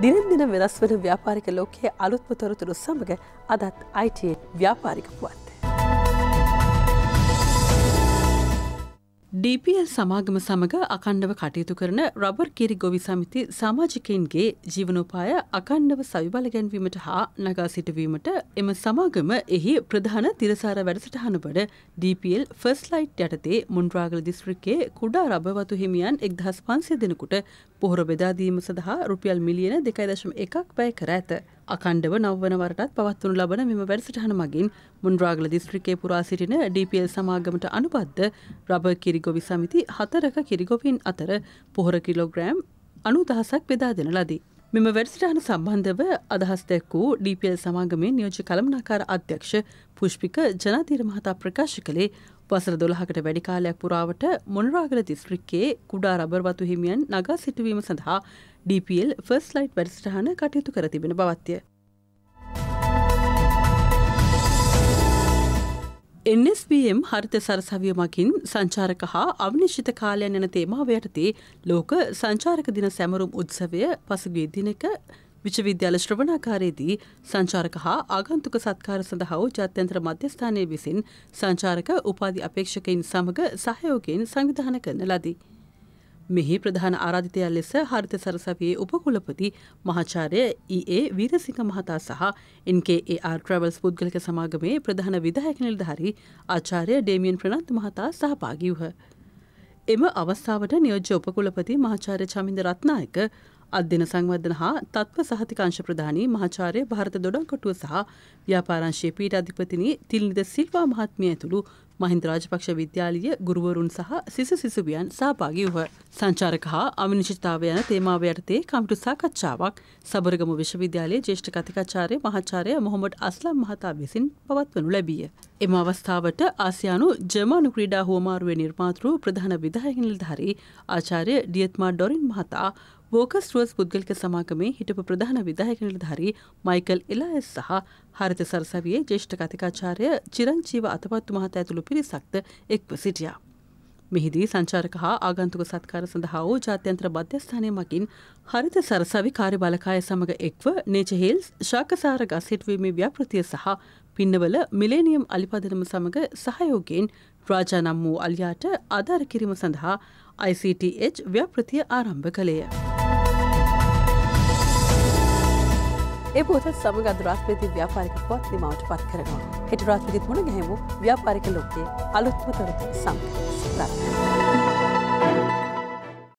දිනෙන් දින වෙනස් වන ව්‍යාපාරික ලෝකයේ අලුත්ම තොරතුරු සමඟ අදත් අයිටයේ ව්‍යාපාරික පුවත්. ඩීපල් සමාගම සමඟ අකණ්ඩව කටයුතු කරන රබර් කිරි ගොවි සමිති සාමාජිකයන්ගේ ජීවනෝපාය අකණ්ඩව සවිබල ගැන්වීමට හා නගා සිටවීමට එම සමාගම එහි ප්‍රධාන තිරසාර වැඩසටහනබඩ DPL ෆස් ලයිට් යටතේ මුන්ඩ්‍රාගල දිස්ත්‍රික්කේ කුඩා රබවතු හිමියන් එක්දහස් පන්සිය දෙනකුට පොහොර බෙදාදීම සඳහා රුපියල් මිලියන දෙකයි දශම එකක් වැය කර ඇත. අකණ්ඩව නවවන වරටත් පවත්වනු ලබන මෙම වැඩසටහන මගින් මුන්රාගල දිස්ත්‍රිකේ පුරා සිටින ඩපල් සමාගමට අනුබද්ධ රබ කිරිගොවි සමිති හතරක කිරිගොවින් අතර පොහොර කිලෝග්‍රෑම් අනු දහසක් බෙදා දෙන ලදී. මෙම වැඩසටහන සම්බන්ධව අදහස් දැක් වූ ඩපල් සමාගමේ නියෝජ කළමනාකාර අධ්‍යක්ෂ පුෂ්පික ජනාතීර මහතා ප්‍රකාශ කළේ වසර දොළහකට වැඩි කාලයක් පුරාවට මොනරාගල දිස්ත්‍රික්කේ කුඩා රබර්වතු හිමියන් නගා සිටුවීම සඳහා ඩපල් ෆස් ලයිට් වැඩස්ටහන කටයුතු කර තිබෙන බවත්ය. NSBM හරිත සරසවිය මකින් සංචාරක හා අවිනිශ්ිත කාලයන් යන තේමාව යටතේ ලෝක සංචාරක දින සැමරුම් උත්සවය පසුගේ දිනක විශ්වවිද්‍යාල ශ්‍රවණාකාරයේදී සංචාරක හා ආගන්තුක සත්කාර සඳහා ජාත්‍යන්තර මධ්‍යස්ථානය විසින් සංචාරක උපාධි අපේක්ෂකයින් සමග සහයෝගයෙන් සංවිධාන කරන ලදී. මෙහි ප්‍රධාන ආරාධිතයා ලෙස හරිත සරසපියේ උපකුලපති මහාචාර්ය ඊඒ e වීරසිංහ මහතා සහ එන්කේආර් ට්‍රවල්ස් පුද්ගලික සමාගමේ ප්‍රධාන විදායක නිලධාරී ආචාර්ය ඩේමියන් ප්‍රනන්ත් මහතා සහභාගී වූහ. එම අවස්ථාවට නියෝජ්‍ය උපකුලපති මහාචාර්ය චමින්ද රත්නායක අධ්‍යන සංවර්ධන හා තත්ව සහතිකංශ ප්‍රධානී මහාචාර්ය භාරත දොඩන්කොටුව සහ ව්‍යාපාරංශයේ පීට අධිපතිනී තිල්නිද සිල්වා මහත්මිය ඇතුළු මහින්ද රාජපක්ෂ විද්‍යාලීය ගුරුවරුන් සහ සිසු සිසුවියන් සහභාගී වූහ. සංචාරක හා අවිනිශ්චිතතාව යන තේමාව යටතේ කමිටු සාකච්ඡාවක් සබරගමු විශ්වවිද්‍යාලයේ ජ්‍යෙෂ්ඨ කතිකාචාර්ය මහාචාර්ය මොහොමඩ් අස්ලම් මහතා විසින් පවත්වනු ලැබිය. එම අවස්ථාවට ආසියානු ජර්මානු ක්‍රීඩා හෝමාරුවේ නිර්මාතෘ ප්‍රධාන විදායක නිලධාරී ආචාර්ය ඩියත්මා ඩොරින් මහතා වෝකස් රුවස් පුද්ගලික සමාගමේ හිටපු ප්‍රධාන විදායක නිලධාරී මයිකල් එලායස් සහ හරිත සරසවියේ ජේෂ්ඨ කතිකාචාර්ය චිරංජීව අතපත්තු මහතා ඇතුළු පිරිසක්ද එක්ව සිටියා. මෙහිදී සංචාරක හා ආගන්තුක සත්කාර සඳහා වූ ජාත්‍යන්තර මධ්‍යස්ථානය මගින් හරිත සරසවි කාර්යබලකාය සමග එක්ව නේචර් හිල්ස් ශාකසාර ගස් හිටවීමේ ව්‍යාපෘතිය සහ පින්නවල මිලේනියම් අලිපදනම සමග සහයෝගයෙන් රාජා නම් වූ අලියාට ආධාර කිරීම සඳහා ICTH ව්‍යාපෘතිය ආරම්භ කළේය. පොත සමග අදරාත්මිති ව්‍යාපාරික පොත් නිමවට පත් කරනවා. හෙට රාත්මිතිත් මුණ ගැහෙමු ව්‍යාපාරික ලෝකයේ අලුත්ම තොරතුරු සංකල්ප.